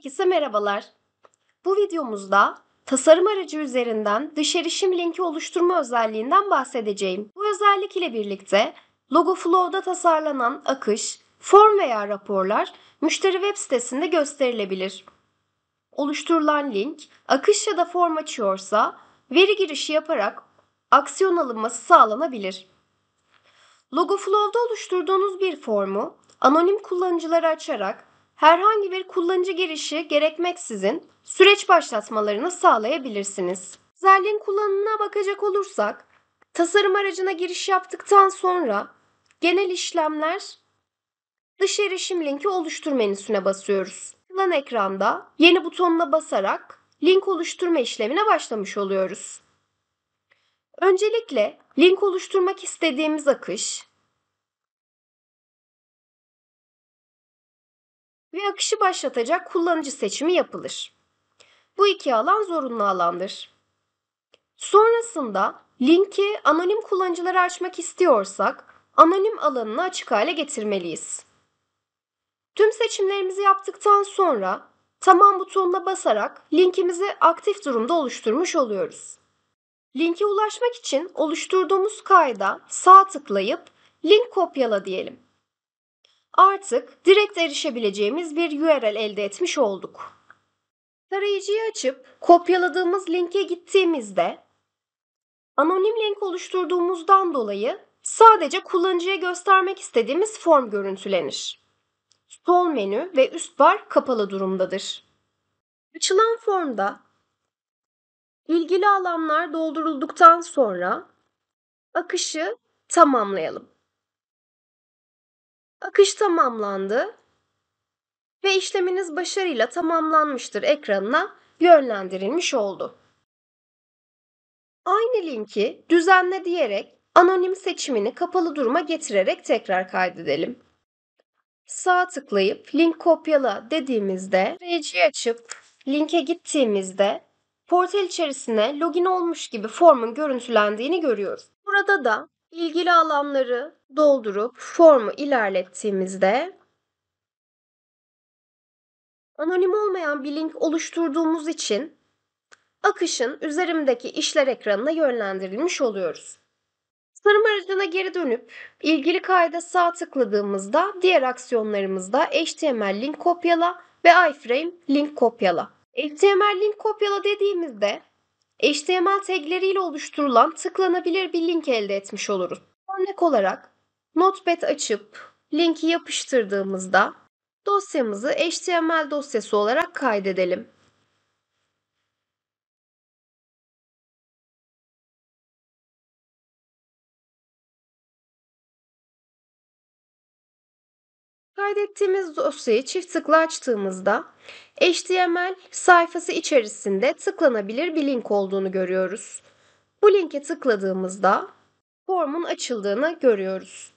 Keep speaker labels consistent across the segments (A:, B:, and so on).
A: Herkese merhabalar. Bu videomuzda tasarım aracı üzerinden dış erişim linki oluşturma özelliğinden bahsedeceğim. Bu özellik ile birlikte logo flow'da tasarlanan akış, form veya raporlar müşteri web sitesinde gösterilebilir. Oluşturulan link akış ya da form açıyorsa veri girişi yaparak aksiyon alınması sağlanabilir. Logo flow'da oluşturduğunuz bir formu anonim kullanıcıları açarak herhangi bir kullanıcı girişi gerekmeksizin süreç başlatmalarını sağlayabilirsiniz. Zelin kullanımına bakacak olursak, tasarım aracına giriş yaptıktan sonra genel işlemler dış erişim linki oluşturma menüsüne basıyoruz. Plan ekranda yeni butonuna basarak link oluşturma işlemine başlamış oluyoruz. Öncelikle link oluşturmak istediğimiz akış, ve akışı başlatacak kullanıcı seçimi yapılır. Bu iki alan zorunlu alandır. Sonrasında linki anonim kullanıcıları açmak istiyorsak anonim alanını açık hale getirmeliyiz. Tüm seçimlerimizi yaptıktan sonra tamam butonuna basarak linkimizi aktif durumda oluşturmuş oluyoruz. Linke ulaşmak için oluşturduğumuz kayda sağ tıklayıp link kopyala diyelim. Artık direkt erişebileceğimiz bir URL elde etmiş olduk. Tarayıcıyı açıp kopyaladığımız linke gittiğimizde anonim link oluşturduğumuzdan dolayı sadece kullanıcıya göstermek istediğimiz form görüntülenir. Sol menü ve üst bar kapalı durumdadır. Açılan formda ilgili alanlar doldurulduktan sonra akışı tamamlayalım. Akış tamamlandı ve işleminiz başarıyla tamamlanmıştır ekranına yönlendirilmiş oldu. Aynı linki düzenle diyerek anonim seçimini kapalı duruma getirerek tekrar kaydedelim. Sağ tıklayıp link kopyala dediğimizde tarayıcıyı açıp linke gittiğimizde portal içerisine login olmuş gibi formun görüntülendiğini görüyoruz. Burada da ilgili alanları doldurup formu ilerlettiğimizde anonim olmayan bir link oluşturduğumuz için akışın üzerimdeki işler ekranına yönlendirilmiş oluyoruz. Tasarım aracına geri dönüp ilgili kayda sağ tıkladığımızda diğer aksiyonlarımızda HTML link kopyala ve iframe link kopyala. HTML link kopyala dediğimizde HTML tagleriyle oluşturulan tıklanabilir bir link elde etmiş oluruz. Örnek olarak Notepad açıp linki yapıştırdığımızda dosyamızı HTML dosyası olarak kaydedelim. Kaydettiğimiz dosyayı çift tıkla açtığımızda HTML sayfası içerisinde tıklanabilir bir link olduğunu görüyoruz. Bu linke tıkladığımızda formun açıldığını görüyoruz.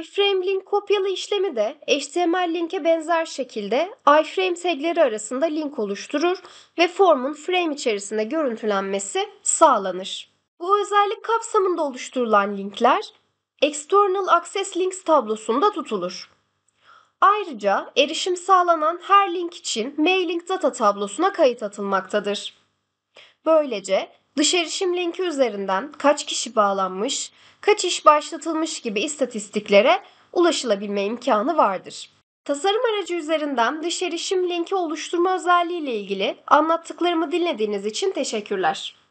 A: iframe link kopyalı işlemi de HTML linke benzer şekilde iframe tagleri arasında link oluşturur ve formun frame içerisinde görüntülenmesi sağlanır. Bu özellik kapsamında oluşturulan linkler External Access Links tablosunda tutulur. Ayrıca erişim sağlanan her link için mailing data tablosuna kayıt atılmaktadır. Böylece dış erişim linki üzerinden kaç kişi bağlanmış, kaç iş başlatılmış gibi istatistiklere ulaşılabilme imkanı vardır. Tasarım aracı üzerinden dış erişim linki oluşturma özelliği ile ilgili anlattıklarımı dinlediğiniz için teşekkürler.